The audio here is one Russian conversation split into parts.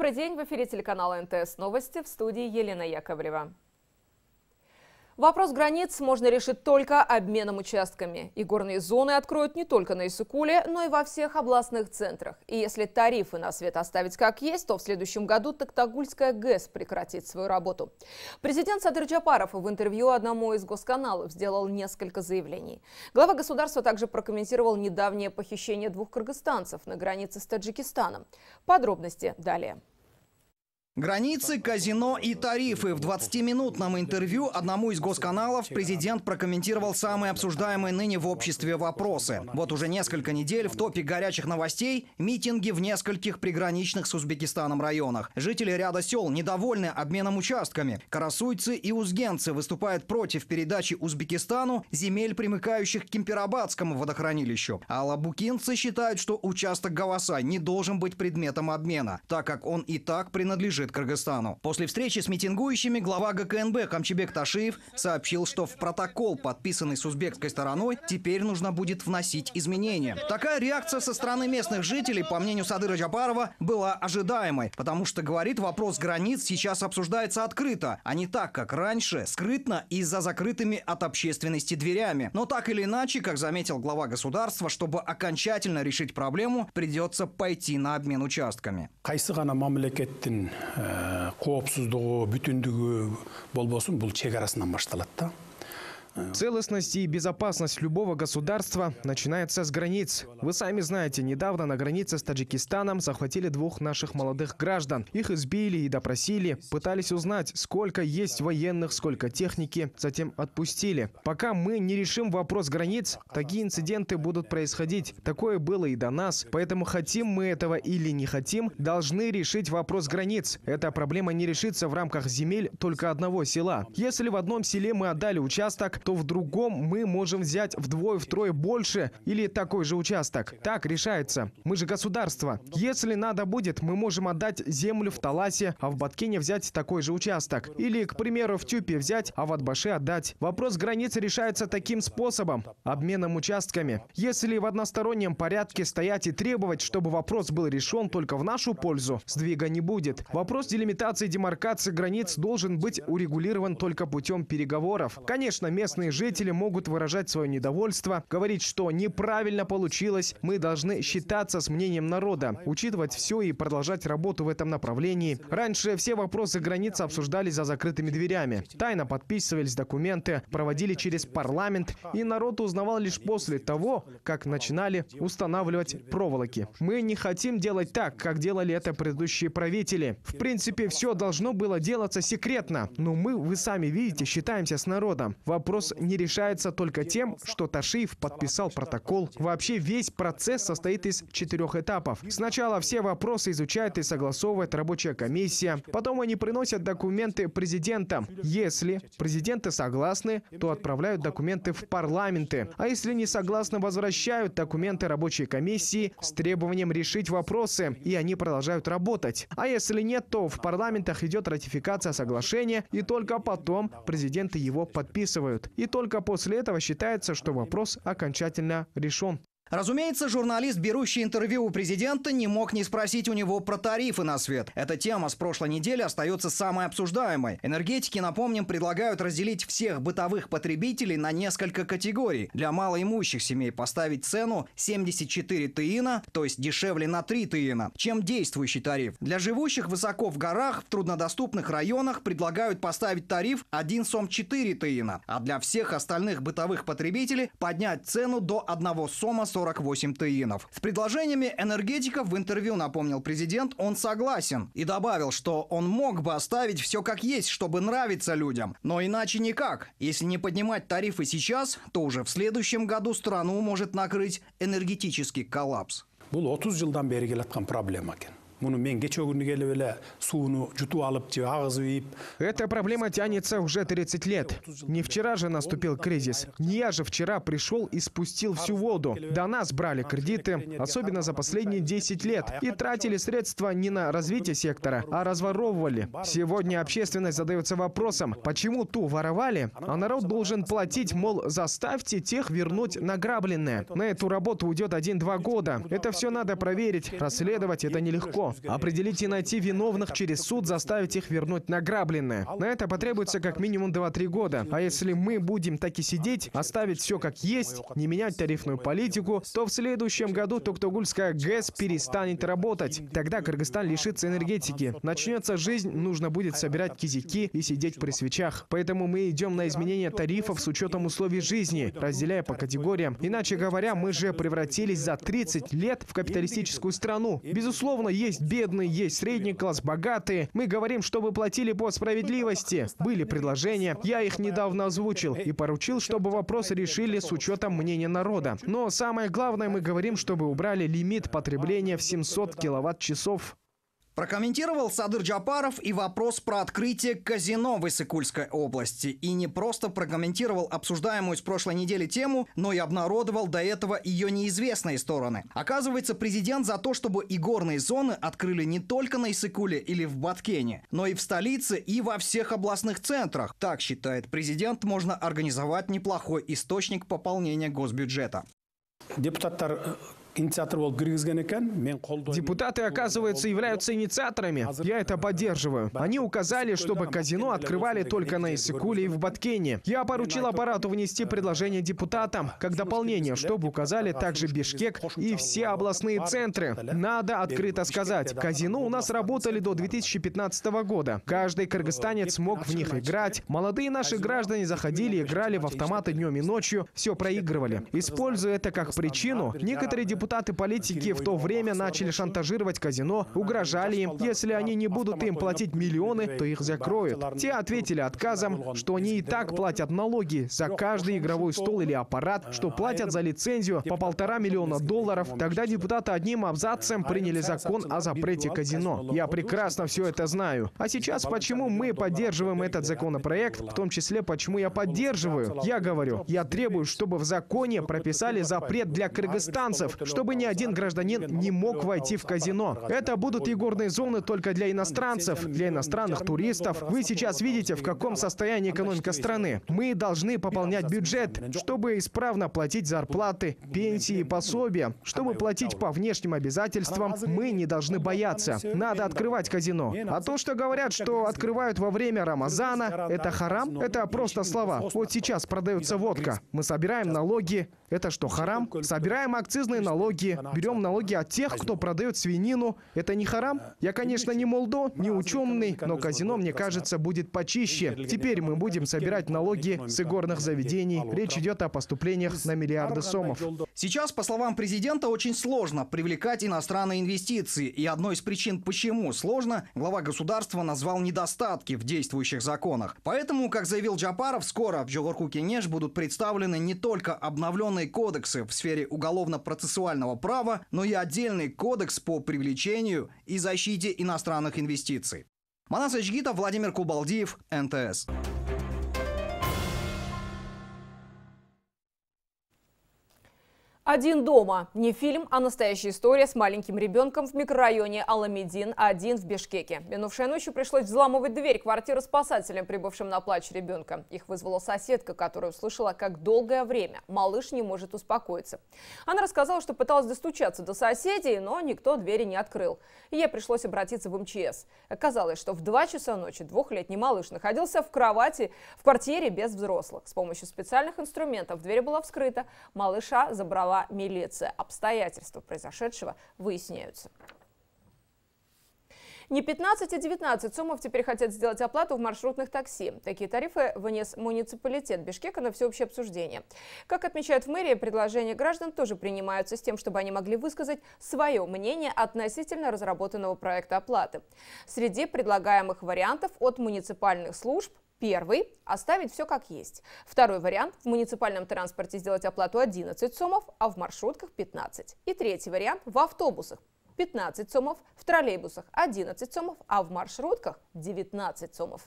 Добрый день, в эфире телеканала НТС Новости, в студии Елена Яковлева. Вопрос границ можно решить только обменом участками. И горные зоны откроют не только на Исукуле, но и во всех областных центрах. И если тарифы на свет оставить как есть, то в следующем году Токтагульская ГЭС прекратит свою работу. Президент Садыр Джапаров в интервью одному из госканалов сделал несколько заявлений. Глава государства также прокомментировал недавнее похищение двух кыргызстанцев на границе с Таджикистаном. Подробности далее. Границы, казино и тарифы. В 20-минутном интервью одному из госканалов президент прокомментировал самые обсуждаемые ныне в обществе вопросы. Вот уже несколько недель в топе горячих новостей митинги в нескольких приграничных с Узбекистаном районах. Жители ряда сел недовольны обменом участками. Карасуйцы и узгенцы выступают против передачи Узбекистану земель, примыкающих к Кемперабадскому водохранилищу. А лабукинцы считают, что участок Голоса не должен быть предметом обмена, так как он и так принадлежит принадлежит Кыргызстану. После встречи с митингующими глава ГКНБ Камчебек Ташиев сообщил, что в протокол, подписанный с узбекской стороной, теперь нужно будет вносить изменения. Такая реакция со стороны местных жителей, по мнению Садыра Джапарова, была ожидаемой, потому что, говорит, вопрос границ сейчас обсуждается открыто, а не так, как раньше, скрытно и за закрытыми от общественности дверями. Но так или иначе, как заметил глава государства, чтобы окончательно решить проблему, придется пойти на обмен участками. Э, коопсуздугу бүтүндүгү болбосун бул чек арасынан башталат да Целостность и безопасность любого государства начинается с границ. Вы сами знаете, недавно на границе с Таджикистаном захватили двух наших молодых граждан. Их избили и допросили, пытались узнать, сколько есть военных, сколько техники, затем отпустили. Пока мы не решим вопрос границ, такие инциденты будут происходить. Такое было и до нас, поэтому хотим мы этого или не хотим, должны решить вопрос границ. Эта проблема не решится в рамках земель только одного села. Если в одном селе мы отдали участок, то в другом мы можем взять вдвое-втрое больше или такой же участок. Так решается. Мы же государство. Если надо будет, мы можем отдать землю в Таласе, а в Баткине взять такой же участок. Или, к примеру, в Тюпе взять, а в Атбаше отдать. Вопрос границы решается таким способом – обменом участками. Если в одностороннем порядке стоять и требовать, чтобы вопрос был решен только в нашу пользу, сдвига не будет. Вопрос делимитации демаркации границ должен быть урегулирован только путем переговоров. Конечно, место Местные жители могут выражать свое недовольство, говорить, что неправильно получилось, мы должны считаться с мнением народа, учитывать все и продолжать работу в этом направлении. Раньше все вопросы границы обсуждались за закрытыми дверями. Тайно подписывались документы, проводили через парламент, и народ узнавал лишь после того, как начинали устанавливать проволоки. Мы не хотим делать так, как делали это предыдущие правители. В принципе, все должно было делаться секретно, но мы, вы сами видите, считаемся с народом. Вопрос вопрос не решается только тем, что Ташиев подписал протокол. Вообще весь процесс состоит из четырех этапов. Сначала все вопросы изучает и согласовывает рабочая комиссия. Потом они приносят документы президентам. Если президенты согласны, то отправляют документы в парламенты. А если не согласны, возвращают документы рабочей комиссии с требованием решить вопросы, и они продолжают работать. А если нет, то в парламентах идет ратификация соглашения, и только потом президенты его подписывают. И только после этого считается, что вопрос окончательно решен. Разумеется, журналист, берущий интервью у президента, не мог не спросить у него про тарифы на свет. Эта тема с прошлой недели остается самой обсуждаемой. Энергетики, напомним, предлагают разделить всех бытовых потребителей на несколько категорий. Для малоимущих семей поставить цену 74 тиина, то есть дешевле на 3 тиина, чем действующий тариф. Для живущих высоко в горах, в труднодоступных районах предлагают поставить тариф 1 сом 4 тиина, а для всех остальных бытовых потребителей поднять цену до 1 сома 40 48 тыинов. С предложениями энергетиков в интервью, напомнил президент, он согласен и добавил, что он мог бы оставить все как есть, чтобы нравиться людям. Но иначе никак. Если не поднимать тарифы сейчас, то уже в следующем году страну может накрыть энергетический коллапс. Бұл 30 жылдан бері келатқан проблема екен эта проблема тянется уже 30 лет. Не вчера же наступил кризис. Не я же вчера пришел и спустил всю воду. До нас брали кредиты, особенно за последние 10 лет, и тратили средства не на развитие сектора, а разворовывали. Сегодня общественность задается вопросом, почему ту воровали, а народ должен платить, мол, заставьте тех вернуть награбленное. На эту работу уйдет 1-2 года. Это все надо проверить, расследовать, это нелегко. Определить и найти виновных через суд, заставить их вернуть награбленное. На это потребуется как минимум 2-3 года. А если мы будем так и сидеть, оставить все как есть, не менять тарифную политику, то в следующем году Токтогульская ГЭС перестанет работать. Тогда Кыргызстан лишится энергетики. Начнется жизнь, нужно будет собирать кизики и сидеть при свечах. Поэтому мы идем на изменение тарифов с учетом условий жизни, разделяя по категориям. Иначе говоря, мы же превратились за 30 лет в капиталистическую страну. Безусловно, есть есть бедный, есть средний класс, богатые. Мы говорим, чтобы платили по справедливости. Были предложения, я их недавно озвучил и поручил, чтобы вопрос решили с учетом мнения народа. Но самое главное, мы говорим, чтобы убрали лимит потребления в 700 киловатт-часов Прокомментировал Садыр Джапаров и вопрос про открытие казино в Иссыкульской области. И не просто прокомментировал обсуждаемую с прошлой недели тему, но и обнародовал до этого ее неизвестные стороны. Оказывается, президент за то, чтобы игорные зоны открыли не только на Иссыкуле или в Баткене, но и в столице и во всех областных центрах. Так считает президент, можно организовать неплохой источник пополнения госбюджета. Депутаттар э, депутаты оказывается являются инициаторами я это поддерживаю они указали чтобы казино открывали только на иссыкуле и в баткене я поручил аппарату внести предложение депутатам как дополнение чтобы указали также бишкек и все областные центры надо открыто сказать казино у нас работали до 2015 года каждый кыргызстанец мог в них играть молодые наши граждане заходили играли в автоматы днем и ночью все проигрывали используя это как причину некоторые депутаты депутаты политики в то время начали шантажировать казино, угрожали им, если они не будут им платить миллионы, то их закроют. Те ответили отказом, что они и так платят налоги за каждый игровой стол или аппарат, что платят за лицензию по полтора миллиона долларов. Тогда депутаты одним абзацем приняли закон о запрете казино. Я прекрасно все это знаю. А сейчас почему мы поддерживаем этот законопроект, в том числе почему я поддерживаю? Я говорю, я требую, чтобы в законе прописали запрет для кыргызстанцев, чтобы ни один гражданин не мог войти в казино. Это будут и зоны только для иностранцев, для иностранных туристов. Вы сейчас видите, в каком состоянии экономика страны. Мы должны пополнять бюджет, чтобы исправно платить зарплаты, пенсии и пособия. Чтобы платить по внешним обязательствам, мы не должны бояться. Надо открывать казино. А то, что говорят, что открывают во время Рамазана, это харам, это просто слова. Вот сейчас продается водка. Мы собираем налоги. Это что, харам? Собираем акцизные налоги налоги, берем налоги от тех, кто продает свинину. Это не харам? Я, конечно, не молдо, не ученый, но казино, мне кажется, будет почище. Теперь мы будем собирать налоги с игорных заведений. Речь идет о поступлениях на миллиарды сомов. Сейчас, по словам президента, очень сложно привлекать иностранные инвестиции. И одной из причин, почему сложно, глава государства назвал недостатки в действующих законах. Поэтому, как заявил Джапаров, скоро в Джогорку-Кенеш будут представлены не только обновленные кодексы в сфере уголовно-процессуального интеллектуального права, но и отдельный кодекс по привлечению и защите иностранных инвестиций. Манас Эчгитов, Владимир Кубалдиев, НТС. Один дома. Не фильм, а настоящая история с маленьким ребенком в микрорайоне Аламедин-1 в Бишкеке. Минувшей ночью пришлось взламывать дверь квартиры спасателям, прибывшим на плач ребенка. Их вызвала соседка, которая услышала, как долгое время малыш не может успокоиться. Она рассказала, что пыталась достучаться до соседей, но никто двери не открыл. Ей пришлось обратиться в МЧС. Оказалось, что в 2 часа ночи двухлетний малыш находился в кровати в квартире без взрослых. С помощью специальных инструментов дверь была вскрыта. Малыша забрала милиция. Обстоятельства произошедшего выясняются. Не 15, а 19 суммов теперь хотят сделать оплату в маршрутных такси. Такие тарифы вынес муниципалитет Бишкека на всеобщее обсуждение. Как отмечают в мэрии, предложения граждан тоже принимаются с тем, чтобы они могли высказать свое мнение относительно разработанного проекта оплаты. Среди предлагаемых вариантов от муниципальных служб Первый – оставить все как есть. Второй вариант – в муниципальном транспорте сделать оплату 11 сомов, а в маршрутках 15. И третий вариант – в автобусах 15 сомов, в троллейбусах 11 сомов, а в маршрутках 19 сомов.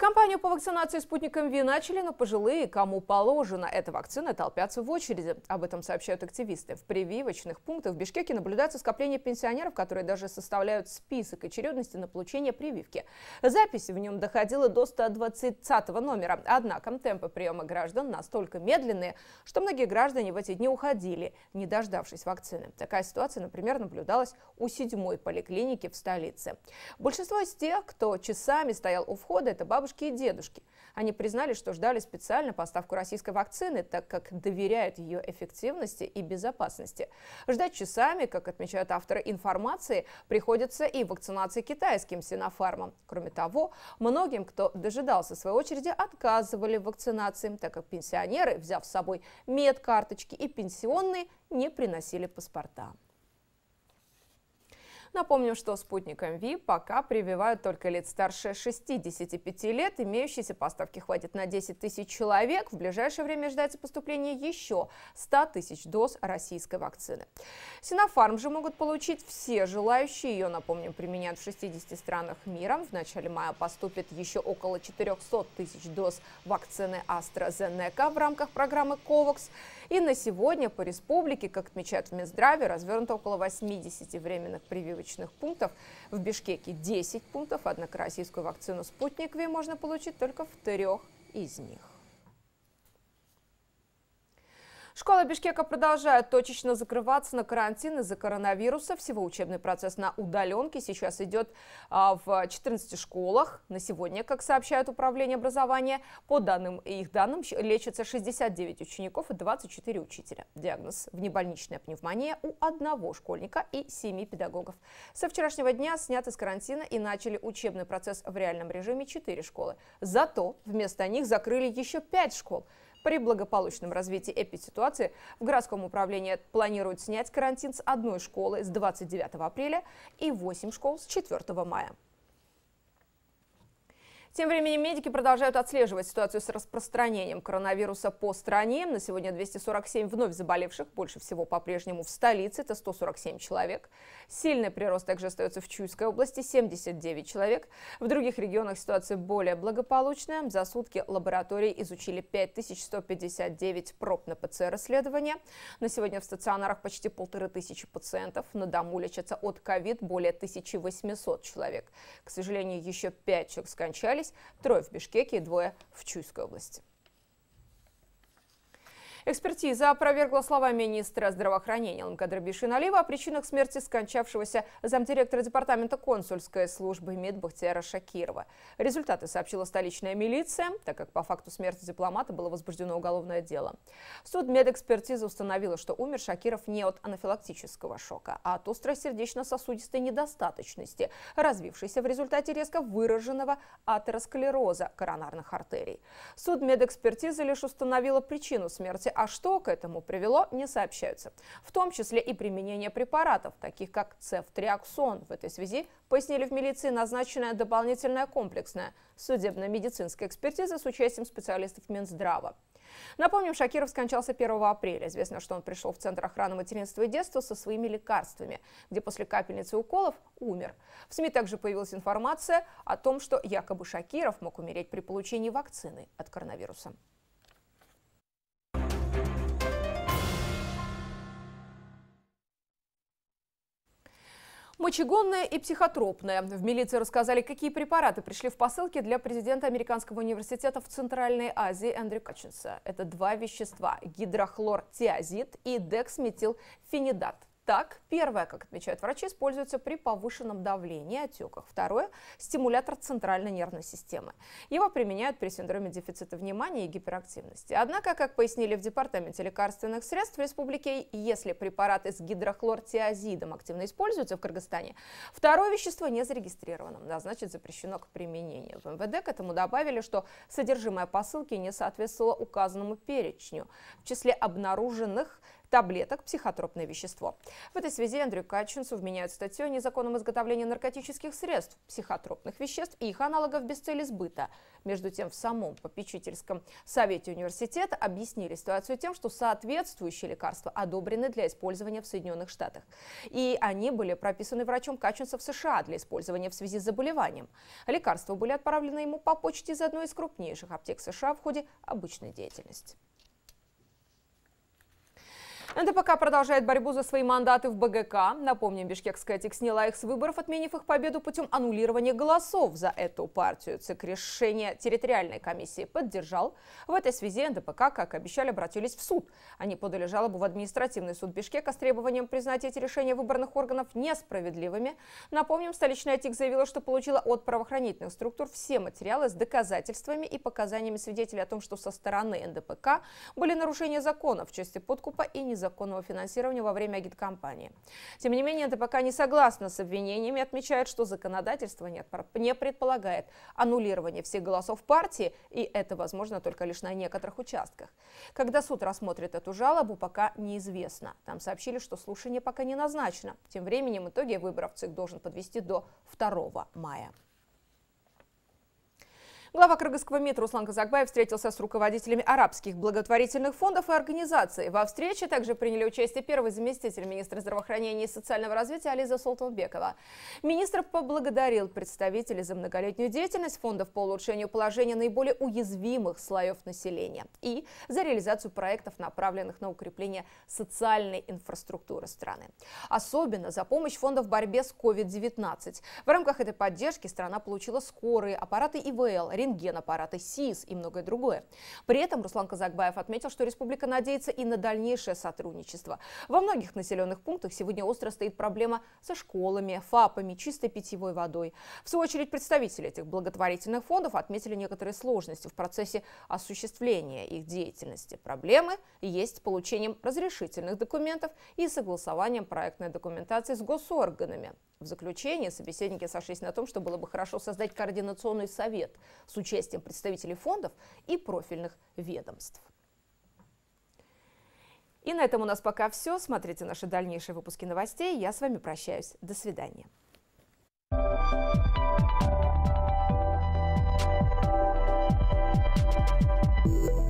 Компанию по вакцинации спутником Ви начали, но пожилые, кому положено эта вакцина, толпятся в очереди. Об этом сообщают активисты. В прививочных пунктах в Бишкеке наблюдается скопление пенсионеров, которые даже составляют список очередности на получение прививки. Запись в нем доходила до 120 номера. Однако темпы приема граждан настолько медленные, что многие граждане в эти дни уходили, не дождавшись вакцины. Такая ситуация, например, наблюдалась у седьмой поликлиники в столице. Большинство из тех, кто часами стоял у входа, это бабушки бабушки и дедушки. Они признали, что ждали специально поставку российской вакцины, так как доверяют ее эффективности и безопасности. Ждать часами, как отмечают авторы информации, приходится и вакцинации китайским синофармом. Кроме того, многим, кто дожидался своей очереди, отказывали в вакцинации, так как пенсионеры, взяв с собой медкарточки и пенсионные, не приносили паспорта. Напомним, что спутником ВИ пока прививают только лиц старше 65 лет. имеющиеся поставки хватит на 10 тысяч человек. В ближайшее время ожидается поступление еще 100 тысяч доз российской вакцины. Синофарм же могут получить все желающие. Ее, напомним, применяют в 60 странах мира. В начале мая поступит еще около 400 тысяч доз вакцины AstraZeneca в рамках программы COVAX. И на сегодня по республике, как отмечают в Минздраве, развернуто около 80 временных прививочных перевалочных пунктов. В Бишкеке 10 пунктов, однако российскую вакцину «Спутник Ви» можно получить только в трех из них. Школы Бишкека продолжают точечно закрываться на карантин из-за коронавируса. Всего учебный процесс на удаленке сейчас идет а, в 14 школах. На сегодня, как сообщает Управление образования, по данным их данным, лечится 69 учеников и 24 учителя. Диагноз – внебольничная пневмония у одного школьника и семи педагогов. Со вчерашнего дня сняты с карантина и начали учебный процесс в реальном режиме 4 школы. Зато вместо них закрыли еще 5 школ – при благополучном развитии эпидситуации в городском управлении планируют снять карантин с одной школы с 29 апреля и 8 школ с 4 мая. Тем временем медики продолжают отслеживать ситуацию с распространением коронавируса по стране. На сегодня 247 вновь заболевших, больше всего по-прежнему в столице, это 147 человек. Сильный прирост также остается в Чуйской области, 79 человек. В других регионах ситуация более благополучная. За сутки лаборатории изучили 5159 проб на ПЦР-исследования. На сегодня в стационарах почти полторы тысячи пациентов. На дому лечатся от ковид более 1800 человек. К сожалению, еще 5 человек скончались трое в Бішкекі і двоє в Чуйській області. Экспертиза опровергла слова министра здравоохранения Ламкадра Бишиналиева о причинах смерти скончавшегося замдиректора департамента консульской службы МИД Бахтияра Шакирова. Результаты сообщила столичная милиция, так как по факту смерти дипломата было возбуждено уголовное дело. Суд медэкспертизы установила, что умер Шакиров не от анафилактического шока, а от острой сердечно-сосудистой недостаточности, развившейся в результате резко выраженного атеросклероза коронарных артерий. Суд медэкспертизы лишь установила причину смерти а что к этому привело, не сообщаются. В том числе и применение препаратов, таких как цефтриаксон. В этой связи, пояснили в милиции, назначенная дополнительная комплексная судебно-медицинская экспертиза с участием специалистов Минздрава. Напомним, Шакиров скончался 1 апреля. Известно, что он пришел в Центр охраны материнства и детства со своими лекарствами, где после капельницы уколов умер. В СМИ также появилась информация о том, что якобы Шакиров мог умереть при получении вакцины от коронавируса. Мочегонное и психотропное. В милиции рассказали, какие препараты пришли в посылке для президента Американского университета в Центральной Азии Эндрю Качинса. Это два вещества – гидрохлортиазид и дексметилфенидат. Так, первое, как отмечают врачи, используется при повышенном давлении и отеках. Второе – стимулятор центральной нервной системы. Его применяют при синдроме дефицита внимания и гиперактивности. Однако, как пояснили в Департаменте лекарственных средств в Республике, если препараты с гидрохлортиазидом активно используются в Кыргызстане, второе вещество не зарегистрировано, да, значит запрещено к применению. В МВД к этому добавили, что содержимое посылки не соответствовало указанному перечню. В числе обнаруженных – таблеток психотропное вещество. В этой связи Андрею Качинцу вменяют статью о незаконном изготовлении наркотических средств, психотропных веществ и их аналогов без цели сбыта. Между тем, в самом попечительском совете университета объяснили ситуацию тем, что соответствующие лекарства одобрены для использования в Соединенных Штатах. И они были прописаны врачом Качинца в США для использования в связи с заболеванием. Лекарства были отправлены ему по почте из одной из крупнейших аптек США в ходе обычной деятельности. НДПК продолжает борьбу за свои мандаты в БГК. Напомним, Бишкекская ТИК сняла их с выборов, отменив их победу путем аннулирования голосов за эту партию. ЦИК решение территориальной комиссии поддержал. В этой связи НДПК, как обещали, обратились в суд. Они подали жалобу в административный суд Бишкека с требованием признать эти решения выборных органов несправедливыми. Напомним, столичная ТИК заявила, что получила от правоохранительных структур все материалы с доказательствами и показаниями свидетелей о том, что со стороны НДПК были нарушения закона в части подкупа и не незаконного финансирования во время агиткампании. Тем не менее, это пока не согласна с обвинениями, отмечает, что законодательство не предполагает аннулирование всех голосов партии, и это возможно только лишь на некоторых участках. Когда суд рассмотрит эту жалобу, пока неизвестно. Там сообщили, что слушание пока не назначено. Тем временем итоги выборов ЦИК должен подвести до 2 мая. Глава Кыргызского МИД Руслан Казакбаев встретился с руководителями арабских благотворительных фондов и организаций. Во встрече также приняли участие первый заместитель министра здравоохранения и социального развития Ализа Солтанбекова. Министр поблагодарил представителей за многолетнюю деятельность фондов по улучшению положения наиболее уязвимых слоев населения и за реализацию проектов, направленных на укрепление социальной инфраструктуры страны. Особенно за помощь фондов в борьбе с COVID-19. В рамках этой поддержки страна получила скорые аппараты ИВЛ, рентген-аппараты СИС и многое другое. При этом Руслан Казакбаев отметил, что республика надеется и на дальнейшее сотрудничество. Во многих населенных пунктах сегодня остро стоит проблема со школами, ФАПами, чистой питьевой водой. В свою очередь представители этих благотворительных фондов отметили некоторые сложности в процессе осуществления их деятельности. Проблемы есть с получением разрешительных документов и согласованием проектной документации с госорганами. В заключение собеседники сошлись на том, что было бы хорошо создать координационный совет с участием представителей фондов и профильных ведомств. И на этом у нас пока все. Смотрите наши дальнейшие выпуски новостей. Я с вами прощаюсь. До свидания. Thank you.